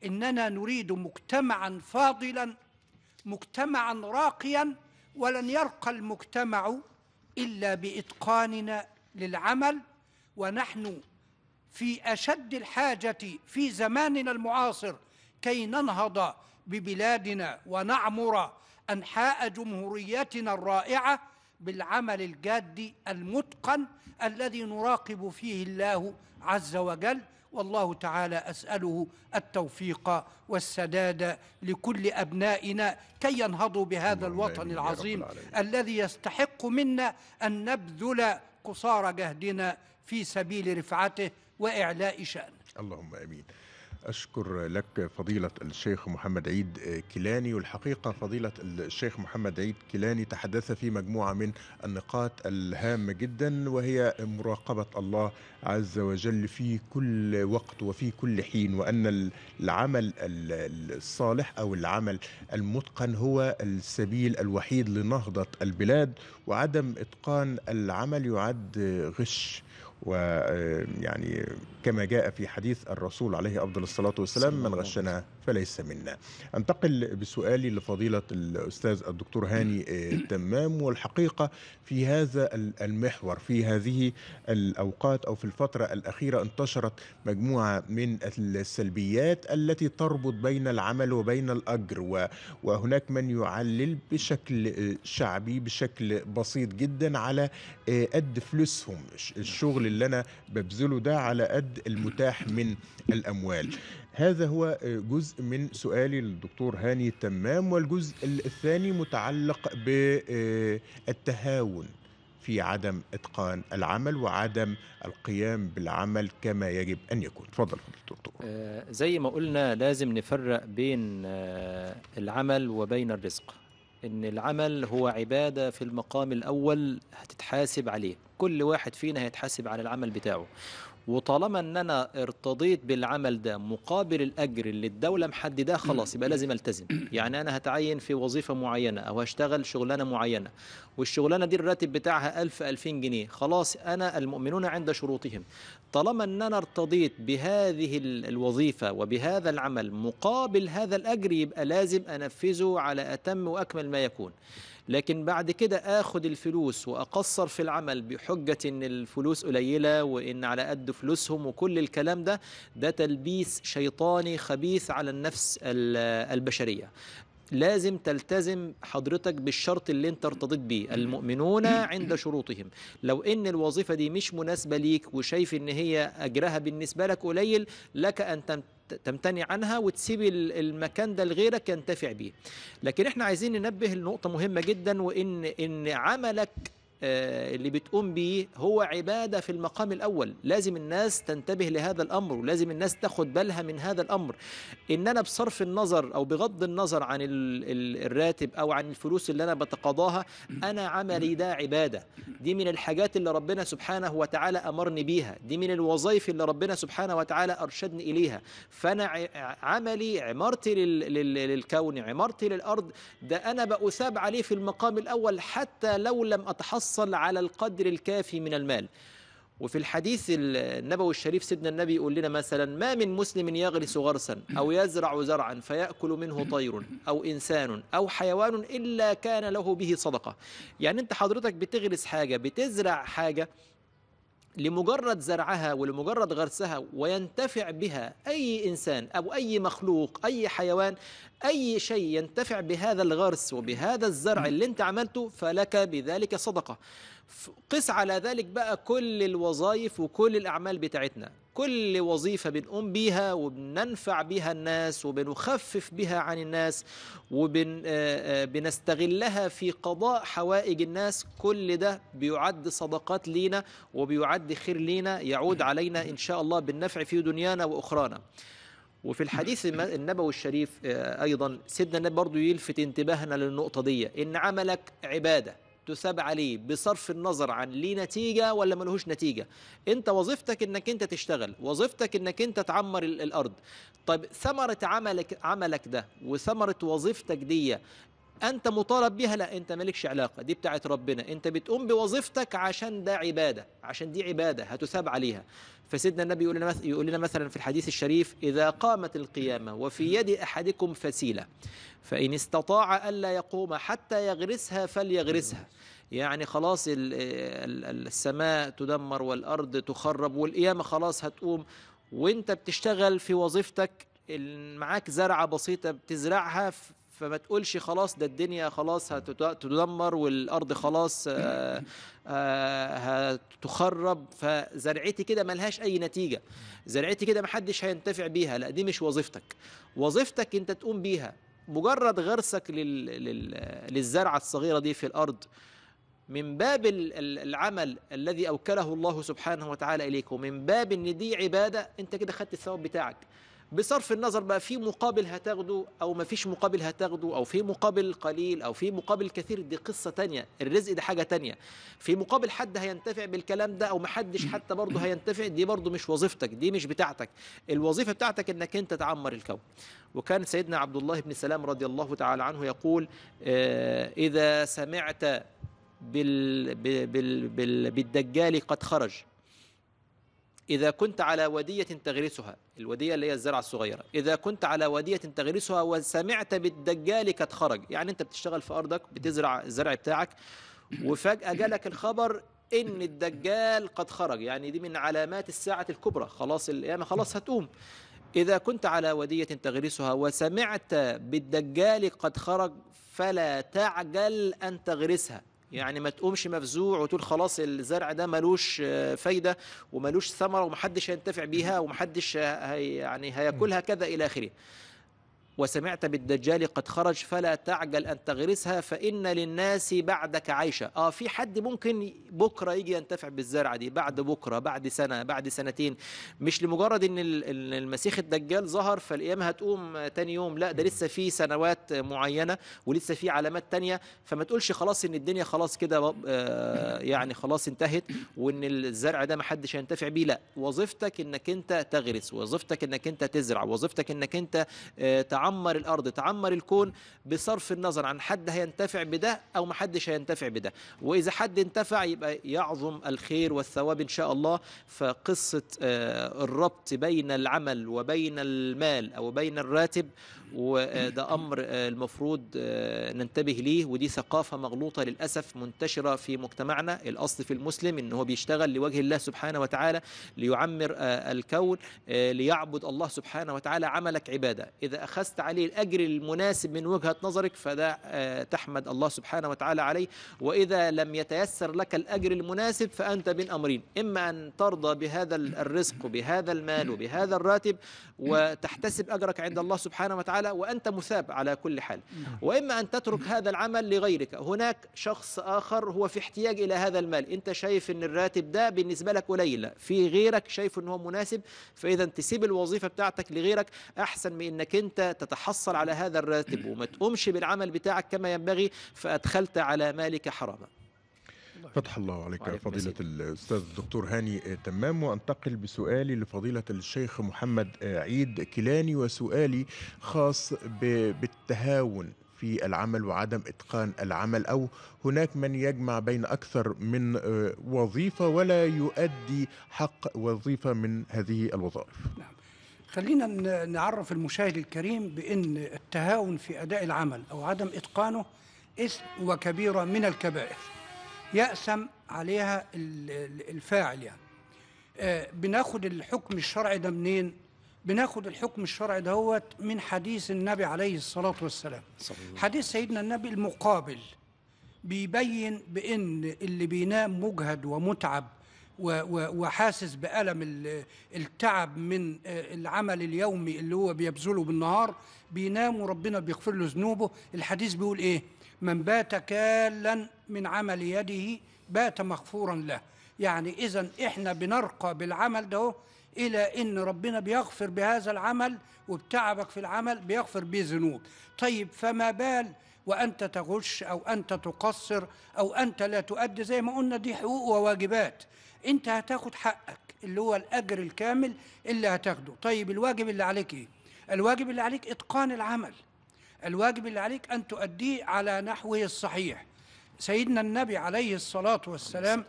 إننا نريد مجتمعا فاضلا مجتمعا راقيا ولن يرقى المجتمع إلا بإتقاننا للعمل ونحن في اشد الحاجه في زماننا المعاصر كي ننهض ببلادنا ونعمر انحاء جمهوريتنا الرائعه بالعمل الجاد المتقن الذي نراقب فيه الله عز وجل والله تعالى اساله التوفيق والسداد لكل ابنائنا كي ينهضوا بهذا الوطن العظيم الذي يستحق منا ان نبذل قصارى جهدنا في سبيل رفعته وإعلاء شأنه اللهم آمين أشكر لك فضيلة الشيخ محمد عيد كيلاني والحقيقة فضيلة الشيخ محمد عيد كيلاني تحدث في مجموعة من النقاط الهامة جدا وهي مراقبة الله عز وجل في كل وقت وفي كل حين وأن العمل الصالح أو العمل المتقن هو السبيل الوحيد لنهضة البلاد وعدم إتقان العمل يعد غش ويعني آه، كما جاء في حديث الرسول عليه افضل الصلاه والسلام من غشنا فليس منا أنتقل بسؤالي لفضيلة الأستاذ الدكتور هاني آه، تمام والحقيقة في هذا المحور في هذه الأوقات أو في الفترة الأخيرة انتشرت مجموعة من السلبيات التي تربط بين العمل وبين الأجر وهناك من يعلل بشكل آه، شعبي بشكل بسيط جدا على آه، قد فلوسهم الشغل اللي أنا ببذله ده على قد المتاح من الأموال هذا هو جزء من سؤالي للدكتور هاني التمام والجزء الثاني متعلق بالتهاون في عدم اتقان العمل وعدم القيام بالعمل كما يجب ان يكون تفضل دكتور آه، زي ما قلنا لازم نفرق بين آه، العمل وبين الرزق ان العمل هو عباده في المقام الاول هتتحاسب عليه كل واحد فينا هيتحاسب على العمل بتاعه وطالما ان انا ارتضيت بالعمل ده مقابل الاجر اللي الدوله محدداه خلاص يبقى لازم التزم يعني انا هتعين في وظيفه معينه او هشتغل شغلانه معينه والشغلانه دي الراتب بتاعها 1000 2000 جنيه خلاص انا المؤمنون عند شروطهم طالما ان انا ارتضيت بهذه الوظيفه وبهذا العمل مقابل هذا الاجر يبقى لازم انفذه على اتم واكمل ما يكون لكن بعد كده اخد الفلوس واقصر في العمل بحجه ان الفلوس قليله وان على قد فلوسهم وكل الكلام ده ده تلبيس شيطاني خبيث على النفس البشريه لازم تلتزم حضرتك بالشرط اللي انت ارتضيت بيه المؤمنون عند شروطهم لو ان الوظيفة دي مش مناسبة ليك وشايف ان هي اجرها بالنسبة لك قليل لك ان تمتنع عنها وتسيب المكان ده لغيرك ينتفع بيه لكن احنا عايزين ننبه لنقطه مهمه جدا وان ان عملك آه، اللي بتقوم بيه هو عبادة في المقام الأول لازم الناس تنتبه لهذا الأمر ولازم الناس تاخد بالها من هذا الأمر إن أنا بصرف النظر أو بغض النظر عن الراتب أو عن الفلوس اللي أنا بتقاضاها أنا عملي ده عبادة دي من الحاجات اللي ربنا سبحانه وتعالى أمرني بيها دي من الوظائف اللي ربنا سبحانه وتعالى أرشدني إليها فأنا عملي عمارتي للكون عمارتي للأرض ده أنا بأثاب عليه في المقام الأول حتى لو لم أتحصل يحصل على القدر الكافي من المال وفي الحديث النبوي الشريف سيدنا النبي يقول لنا مثلا ما من مسلم يغرس غرسا أو يزرع زرعا فيأكل منه طير أو إنسان أو حيوان إلا كان له به صدقة يعني أنت حضرتك بتغرس حاجة بتزرع حاجة لمجرد زرعها ولمجرد غرسها وينتفع بها أي إنسان أو أي مخلوق أي حيوان أي شيء ينتفع بهذا الغرس وبهذا الزرع اللي أنت عملته فلك بذلك صدقة قس على ذلك بقى كل الوظائف وكل الأعمال بتاعتنا كل وظيفة بنقوم بيها وبننفع بها الناس وبنخفف بها عن الناس وبنستغلها آه، آه، في قضاء حوائج الناس كل ده بيعد صدقات لينا وبيعد خير لينا يعود علينا إن شاء الله بالنفع في دنيانا وأخرانا وفي الحديث النبوي الشريف آه، أيضا سيدنا النبي برضو يلفت انتباهنا للنقطة دي إن عملك عبادة تساب عليه بصرف النظر عن ليه نتيجه ولا ملهوش نتيجه انت وظيفتك انك انت تشتغل وظيفتك انك انت تعمر الارض طيب ثمره عملك عملك ده وثمره وظيفتك دي انت مطالب بيها لا انت مالكش علاقه دي بتاعت ربنا انت بتقوم بوظيفتك عشان ده عباده عشان دي عباده هتثاب عليها فسيدنا النبي يقول لنا يقول لنا مثلا في الحديث الشريف اذا قامت القيامه وفي يد احدكم فسيله فان استطاع الا يقوم حتى يغرسها فليغرسها يعني خلاص السماء تدمر والارض تخرب والقيامه خلاص هتقوم وانت بتشتغل في وظيفتك معاك زرعه بسيطه بتزرعها فما تقولش خلاص ده الدنيا خلاص هتدمر والارض خلاص آه، آه، هتخرب فزرعتي كده ملهاش اي نتيجه زرعتي كده محدش هينتفع بيها لا دي مش وظيفتك وظيفتك انت تقوم بيها مجرد غرسك لل... لل... للزرعه الصغيره دي في الارض من باب العمل الذي اوكله الله سبحانه وتعالى اليك ومن باب ان دي عباده انت كده خدت الثواب بتاعك بصرف النظر بقى في مقابل هتاخده او ما فيش مقابل هتاخده او في مقابل قليل او في مقابل كثير دي قصه تانية الرزق ده حاجه تانية في مقابل حد هينتفع بالكلام ده او ما حدش حتى برضه هينتفع دي برضه مش وظيفتك دي مش بتاعتك الوظيفه بتاعتك انك انت تعمر الكون وكان سيدنا عبد الله بن سلام رضي الله تعالى عنه يقول آه، اذا سمعت بال بال بال بالدجال قد خرج إذا كنت على ودية تغرسها الودية اللي هي الزرعة الصغيرة إذا كنت على ودية تغرسها وسمعت بالدجال قد خرج يعني أنت بتشتغل في أرضك بتزرع الزرع بتاعك وفجأة جالك الخبر إن الدجال قد خرج يعني دي من علامات الساعة الكبرى خلاص القيامة يعني خلاص هتقوم إذا كنت على ودية تغرسها وسمعت بالدجال قد خرج فلا تعجل أن تغرسها يعني ما تقومش مفزوع وتقول خلاص الزرع ده ملوش آه، فايده وملوش ثمره ومحدش هينتفع بيها ومحدش هي يعني هياكلها كذا الى اخره وسمعت بالدجال قد خرج فلا تعجل أن تغرسها فإن للناس بعدك عيشة آه في حد ممكن بكرة يجي ينتفع بالزرعة دي بعد بكرة بعد سنة بعد سنتين مش لمجرد أن المسيخ الدجال ظهر فالقيامة هتقوم تاني يوم لا ده لسه في سنوات معينة ولسه في علامات تانية فما تقولش خلاص أن الدنيا خلاص كده آه، يعني خلاص انتهت وأن الزرع ده محدش هينتفع بيه لا وظيفتك أنك أنت تغرس وظيفتك أنك أنت تزرع وظيفتك أنك أنت آه، تعمل تعمر الارض تعمر الكون بصرف النظر عن حد هينتفع بده او ما حدش هينتفع بده واذا حد انتفع يبقى يعظم الخير والثواب ان شاء الله فقصه آه، الربط بين العمل وبين المال او بين الراتب وده امر آه، المفروض آه، ننتبه ليه ودي ثقافه مغلوطه للاسف منتشره في مجتمعنا الاصل في المسلم ان هو بيشتغل لوجه الله سبحانه وتعالى ليعمر آه، الكون ليعبد الله سبحانه وتعالى عملك عباده اذا اخذت عليه الاجر المناسب من وجهه نظرك فده تحمد الله سبحانه وتعالى عليه واذا لم يتيسر لك الاجر المناسب فانت بين امرين اما ان ترضى بهذا الرزق وبهذا المال وبهذا الراتب وتحتسب اجرك عند الله سبحانه وتعالى تعالى وأنت مثاب على كل حال نعم. وإما أن تترك هذا العمل لغيرك هناك شخص آخر هو في احتياج إلى هذا المال أنت شايف أن الراتب ده بالنسبة لك قليل في غيرك شايف أنه مناسب فإذا تسيب الوظيفة بتاعتك لغيرك أحسن من أنك أنت تتحصل على هذا الراتب [clears throat] وما تقومش بالعمل بتاعك كما ينبغي فأدخلت على مالك حراما فتح الله عليك فضيلة الأستاذ الدكتور هاني آه، تمام وأنتقل بسؤالي لفضيلة الشيخ محمد آه، عيد كيلاني وسؤالي خاص بالتهاون في العمل وعدم اتقان العمل او هناك من يجمع بين اكثر من آه، وظيفه ولا يؤدي حق وظيفه من هذه الوظائف. نعم. خلينا نعرف المشاهد الكريم بان التهاون في اداء العمل او عدم اتقانه اسم وكبيره من الكبائر. يقسم عليها الفاعل يعني آه، بناخد الحكم الشرعي ده منين بناخد الحكم الشرعي دهوت من حديث النبي عليه الصلاة والسلام صحيح. حديث سيدنا النبي المقابل بيبين بأن اللي بينام مجهد ومتعب وحاسس بألم التعب من آه، العمل اليومي اللي هو بيبذله بالنهار بينام وربنا بيغفر له ذنوبه الحديث بيقول ايه من بات كالا من عمل يده بات مغفورا له يعني إذا إحنا بنرقى بالعمل ده إلى إن ربنا بيغفر بهذا العمل وبتعبك في العمل بيغفر بذنوب ذنوب طيب فما بال وأنت تغش أو أنت تقصر أو أنت لا تؤدي زي ما قلنا دي حقوق وواجبات أنت هتاخد حقك اللي هو الأجر الكامل اللي هتاخده طيب الواجب اللي عليك إيه؟ الواجب اللي عليك إتقان العمل الواجب اللي عليك أن تؤديه على نحوه الصحيح سيدنا النبي عليه الصلاة والسلام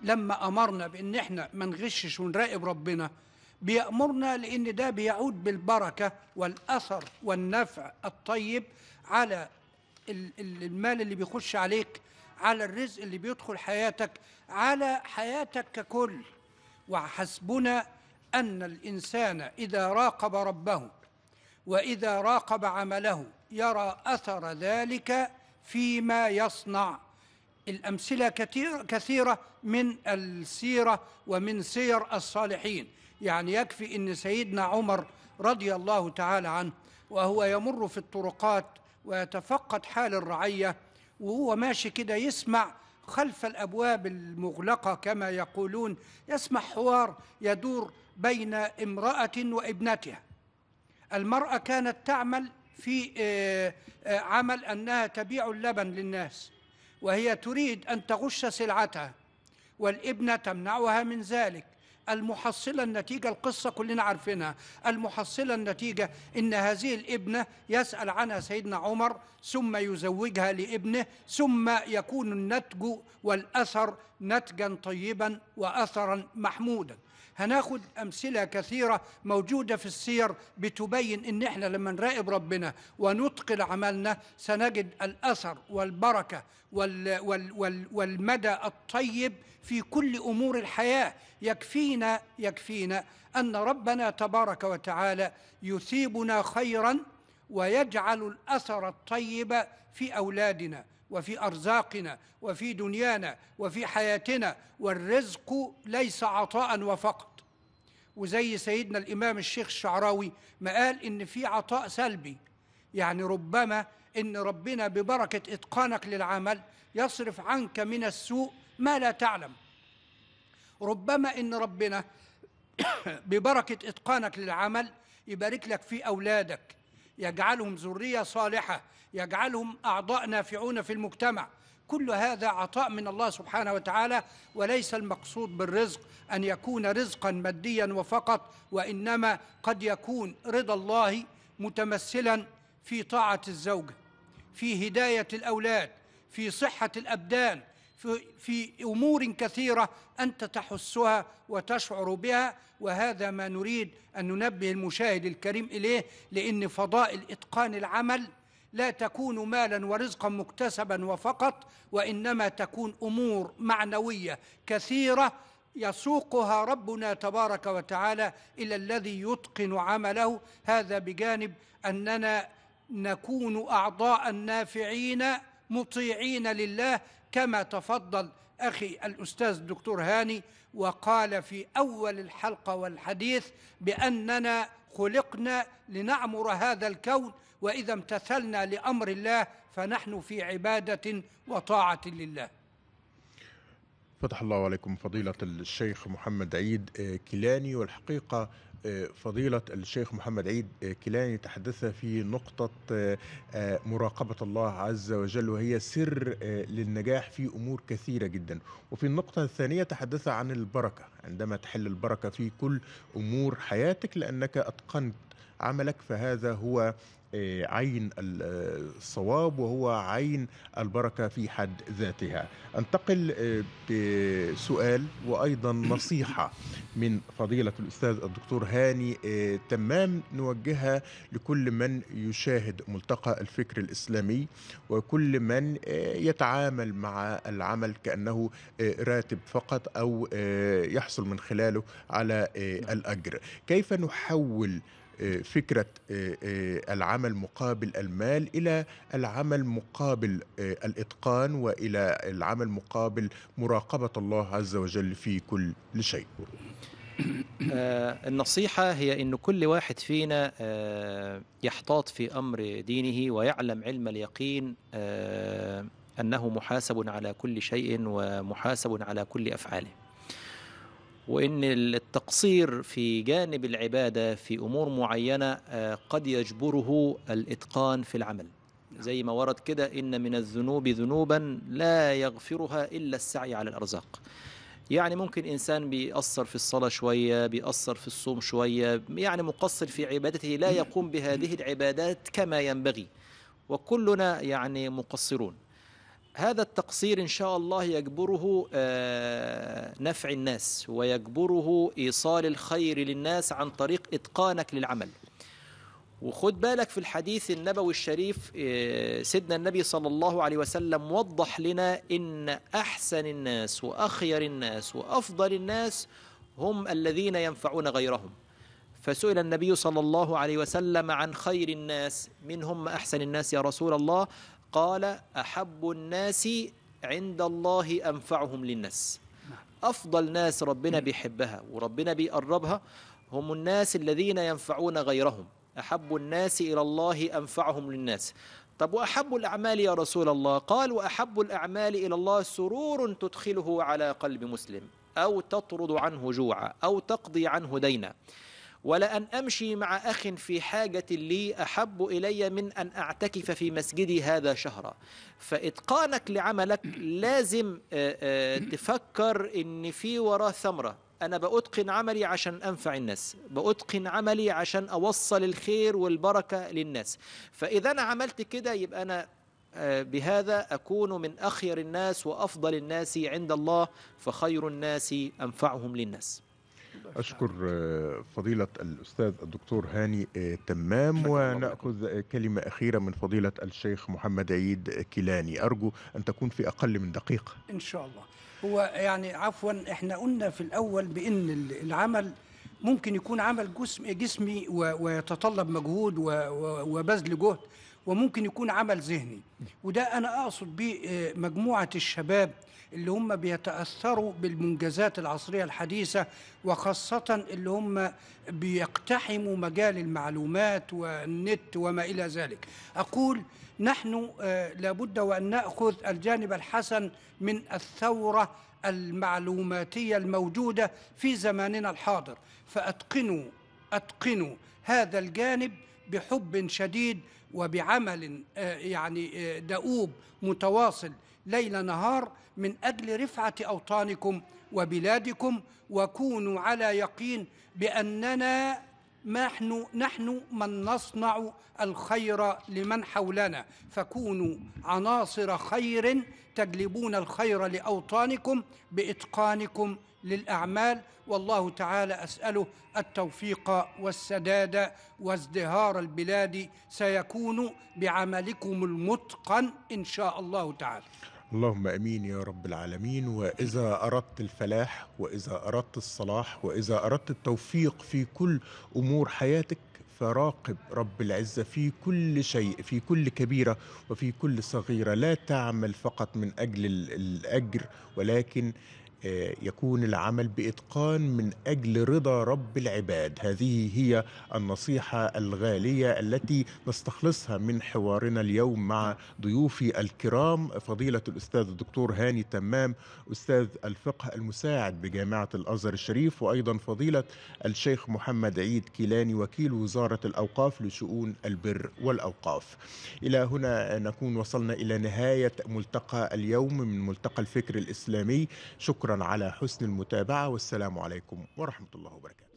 لما أمرنا بأن احنا ما نغشش ونراقب ربنا بيأمرنا لأن ده بيعود بالبركة والأثر والنفع الطيب على المال اللي بيخش عليك على الرزق اللي بيدخل حياتك على حياتك ككل وحسبنا أن الإنسان إذا راقب ربه وإذا راقب عمله يرى أثر ذلك فيما يصنع الأمثلة كثيرة من السيرة ومن سير الصالحين يعني يكفي أن سيدنا عمر رضي الله تعالى عنه وهو يمر في الطرقات ويتفقد حال الرعية وهو ماشي كده يسمع خلف الابواب المغلقه كما يقولون يسمع حوار يدور بين امراه وابنتها المراه كانت تعمل في آه، آه، عمل انها تبيع اللبن للناس وهي تريد ان تغش سلعتها والابنه تمنعها من ذلك المحصله النتيجه القصه كلنا عارفينها المحصله النتيجه ان هذه الابنه يسال عنها سيدنا عمر ثم يزوجها لابنه ثم يكون النتج والاثر نتجا طيبا واثرا محمودا هناخد أمثلة كثيرة موجودة في السير بتبين إن إحنا لما نراقب ربنا ونتقن عملنا سنجد الأثر والبركة وال وال وال والمدى الطيب في كل أمور الحياة يكفينا يكفينا أن ربنا تبارك وتعالى يثيبنا خيرا ويجعل الأثر الطيب في أولادنا وفي ارزاقنا وفي دنيانا وفي حياتنا والرزق ليس عطاء وفقط وزي سيدنا الامام الشيخ الشعراوي ما قال ان في عطاء سلبي يعني ربما ان ربنا ببركه اتقانك للعمل يصرف عنك من السوء ما لا تعلم ربما ان ربنا [coughs] ببركه اتقانك للعمل يبارك لك في اولادك يجعلهم ذرية صالحة يجعلهم أعضاء نافعون في المجتمع كل هذا عطاء من الله سبحانه وتعالى وليس المقصود بالرزق أن يكون رزقا ماديا وفقط وإنما قد يكون رضا الله متمثلا في طاعة الزوجة في هداية الأولاد في صحة الأبدان في, في امور كثيره انت تحسها وتشعر بها وهذا ما نريد ان ننبه المشاهد الكريم اليه لان فضائل اتقان العمل لا تكون مالا ورزقا مكتسبا وفقط وانما تكون امور معنويه كثيره يسوقها ربنا تبارك وتعالى الى الذي يتقن عمله هذا بجانب اننا نكون اعضاء نافعين مطيعين لله كما تفضل أخي الأستاذ الدكتور هاني وقال في أول الحلقة والحديث بأننا خلقنا لنعمر هذا الكون وإذا امتثلنا لأمر الله فنحن في عبادة وطاعة لله فتح الله عليكم فضيلة الشيخ محمد عيد كيلاني والحقيقة آه، فضيلة الشيخ محمد عيد آه، كيلاني تحدث في نقطة آه، مراقبة الله عز وجل وهي سر للنجاح في أمور كثيرة جدا وفي النقطة الثانية تحدث عن البركة عندما تحل البركة في كل أمور حياتك لأنك أتقنت عملك فهذا هو آه، عين آه، الصواب وهو عين البركه في حد ذاتها. انتقل آه، بسؤال وايضا [coughs] نصيحه من فضيله الاستاذ الدكتور هاني تمام نوجهها لكل من يشاهد ملتقى الفكر الاسلامي وكل من يتعامل مع العمل كانه راتب فقط او يحصل من خلاله على الاجر. كيف نحول آه، فكره آه، آه، العمل مقابل المال الى العمل مقابل الاتقان والى العمل مقابل مراقبه الله عز وجل في كل شيء. النصيحة هي أن كل واحد فينا يحتاط في أمر دينه ويعلم علم اليقين أنه محاسب على كل شيء ومحاسب على كل أفعاله وان التقصير في جانب العباده في امور معينه آه، قد يجبره الاتقان في العمل نعم. زي ما ورد كده ان من الذنوب ذنوبا لا يغفرها الا السعي على الارزاق يعني ممكن انسان بيأثر في الصلاه شويه بيأثر في الصوم شويه يعني مقصر في عبادته لا يقوم بهذه العبادات كما ينبغي وكلنا يعني مقصرون هذا التقصير إن شاء الله يجبره آه، نفع الناس ويجبره إيصال الخير للناس عن طريق إتقانك للعمل وخد بالك في الحديث النبوي الشريف آه، سيدنا النبي صلى الله عليه وسلم وضح لنا إن أحسن الناس وأخير الناس وأفضل الناس هم الذين ينفعون غيرهم فسئل النبي صلى الله عليه وسلم عن خير الناس منهم أحسن الناس يا رسول الله قال أحب الناس عند الله أنفعهم للناس أفضل ناس ربنا بيحبها وربنا بيقربها هم الناس الذين ينفعون غيرهم أحب الناس إلى الله أنفعهم للناس طب وأحب الأعمال يا رسول الله قال وأحب الأعمال إلى الله سرور تدخله على قلب مسلم أو تطرد عنه جوعا أو تقضي عنه دينا ولأن أمشي مع أخ في حاجة لي أحب إلي من أن أعتكف في مسجدي هذا شهرا فإتقانك لعملك لازم تفكر إن في وراه ثمرة أنا بأتقن عملي عشان أنفع الناس بأتقن عملي عشان أوصل الخير والبركة للناس فإذا أنا عملت كده يبقى أنا بهذا أكون من أخير الناس وأفضل الناس عند الله فخير الناس أنفعهم للناس أشكر فضيلة الأستاذ الدكتور هاني تمام ونأخذ كلمة أخيرة من فضيلة الشيخ محمد عيد كيلاني أرجو أن تكون في أقل من دقيقة إن شاء الله هو يعني عفوا إحنا قلنا في الأول بأن العمل ممكن يكون عمل جسم جسمي ويتطلب مجهود وبذل جهد وممكن يكون عمل ذهني وده أنا أقصد به آه، مجموعة الشباب اللي هم بيتأثروا بالمنجزات العصرية الحديثة وخاصة اللي هم بيقتحموا مجال المعلومات والنت وما إلى ذلك أقول نحن آه، لابد وأن نأخذ الجانب الحسن من الثورة المعلوماتية الموجودة في زماننا الحاضر فأتقنوا أتقنوا هذا الجانب بحب شديد وبعمل آه، يعني آه، دؤوب متواصل ليل نهار من اجل رفعه اوطانكم وبلادكم وكونوا على يقين باننا نحن نحن من نصنع الخير لمن حولنا فكونوا عناصر خير تجلبون الخير لاوطانكم باتقانكم للاعمال والله تعالى اساله التوفيق والسداد وازدهار البلاد سيكون بعملكم المتقن ان شاء الله تعالى اللهم امين يا رب العالمين واذا اردت الفلاح واذا اردت الصلاح واذا اردت التوفيق في كل امور حياتك فراقب رب العزة في كل شيء في كل كبيرة وفي كل صغيرة لا تعمل فقط من أجل الأجر ولكن آه، يكون العمل باتقان من اجل رضا رب العباد هذه هي النصيحه الغاليه التي نستخلصها من حوارنا اليوم مع ضيوفي الكرام فضيله الاستاذ الدكتور هاني تمام استاذ الفقه المساعد بجامعه الازهر الشريف وايضا فضيله الشيخ محمد عيد كيلاني وكيل وزاره الاوقاف لشؤون البر والاوقاف الى هنا نكون وصلنا الى نهايه ملتقى اليوم من ملتقى الفكر الاسلامي شكرا شكرا على حسن المتابعه والسلام عليكم ورحمه الله وبركاته